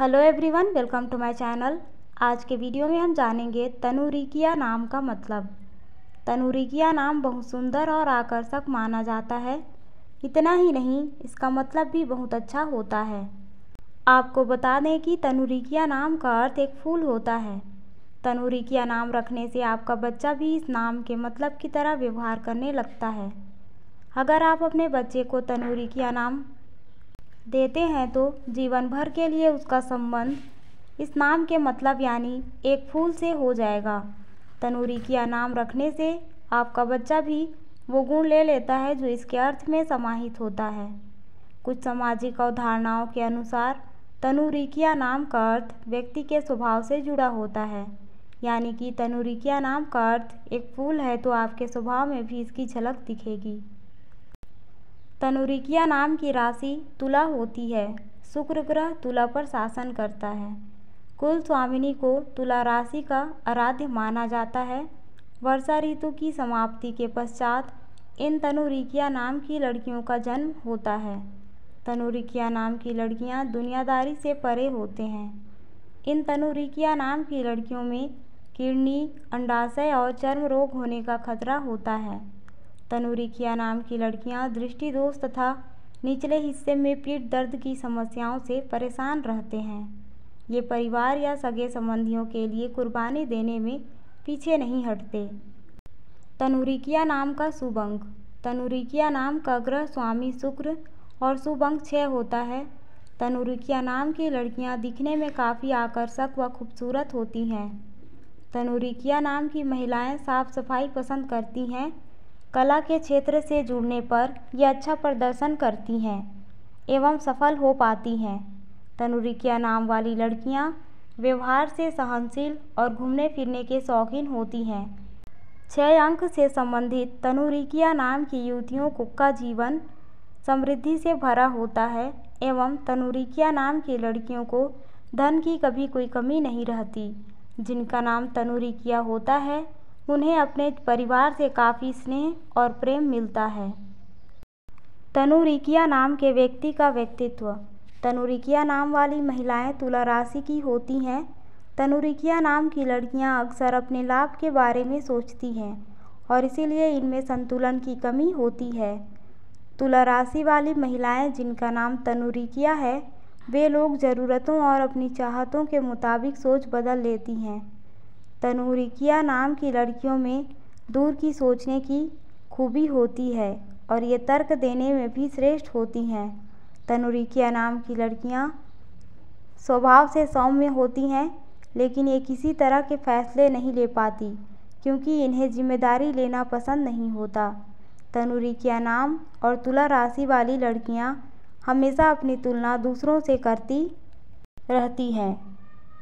hello everyone welcome to my channel आज के video में हम जानेंगे तनुरिकिया नाम का मतलब तनुरिकिया नाम बहुत सुंदर और आकर्षक माना जाता है इतना ही नहीं इसका मतलब भी बहुत अच्छा होता है आपको बता दें कि तनुरिकिया नाम का अर्थ एक फूल होता है तनुरिकिया नाम रखने से आपका बच्चा भी इस नाम के मतलब की तरह व्यवहार करने लगता है अगर आप अपने बच्चे को तनुरिकिया नाम देते हैं तो जीवन भर के लिए उसका संबंध इस नाम के मतलब यानी एक फूल से हो जाएगा तनूरी किया नाम रखने से आपका बच्चा भी वो गुण ले लेता है जो इसके अर्थ में समाहित होता है कुछ सामाजिक अवधारणाओं के अनुसार तनुरिकिया नाम का अर्थ व्यक्ति के स्वभाव से जुड़ा होता है यानी कि तनुरिकिया नाम का अर्थ एक फूल है तो आपके स्वभाव में भी इसकी झलक दिखेगी तनुरिकिया नाम की राशि तुला होती है शुक्र ग्रह तुला पर शासन करता है कुल स्वामिनी को तुला राशि का आराध्य माना जाता है वर्षा ऋतु की समाप्ति के पश्चात इन तनुरिकिया नाम की लड़कियों का जन्म होता है तनुरिकिया नाम की लड़कियां दुनियादारी से परे होते हैं इन तनुरिकिया नाम की लड़कियों में किडनी अंडाशय और चर्म रोग होने का खतरा होता है तनुरिकिया नाम की लड़कियां दृष्टि दोष तथा निचले हिस्से में पीठ दर्द की समस्याओं से परेशान रहते हैं ये परिवार या सगे संबंधियों के लिए कुर्बानी देने में पीछे नहीं हटते तनुरिकिया नाम का सुबंग तनुरिकिया नाम का ग्रह स्वामी शुक्र और सुबंग छः होता है तनुरिकिया नाम की लड़कियां दिखने में काफ़ी आकर्षक व खूबसूरत होती हैं तनुरिकिया नाम की महिलाएं साफ सफाई पसंद करती हैं कला के क्षेत्र से जुड़ने पर ये अच्छा प्रदर्शन करती हैं एवं सफल हो पाती हैं तनुरिकिया नाम वाली लड़कियाँ व्यवहार से सहनशील और घूमने फिरने के शौकीन होती हैं छः अंक से संबंधित तनुरिकिया नाम की युवतियों को का जीवन समृद्धि से भरा होता है एवं तनुरिकिया नाम की लड़कियों को धन की कभी कोई कमी नहीं रहती जिनका नाम तनुरिकिया होता है उन्हें अपने परिवार से काफ़ी स्नेह और प्रेम मिलता है तनुरिकिया नाम के व्यक्ति का व्यक्तित्व तनुरिकिया नाम वाली महिलाएं तुला राशि की होती हैं तनुरिकिया नाम की लड़कियां अक्सर अपने लाभ के बारे में सोचती हैं और इसीलिए इनमें संतुलन की कमी होती है तुला राशि वाली महिलाएं जिनका नाम तनुरिकिया है वे लोग ज़रूरतों और अपनी चाहतों के मुताबिक सोच बदल लेती हैं तनुरिकिया नाम की लड़कियों में दूर की सोचने की खूबी होती है और ये तर्क देने में भी श्रेष्ठ होती हैं तनुरिकिया नाम की लड़कियाँ स्वभाव से सौम्य होती हैं लेकिन ये किसी तरह के फैसले नहीं ले पाती क्योंकि इन्हें जिम्मेदारी लेना पसंद नहीं होता तनुरिकिया नाम और तुला राशि वाली लड़कियां हमेशा अपनी तुलना दूसरों से करती रहती हैं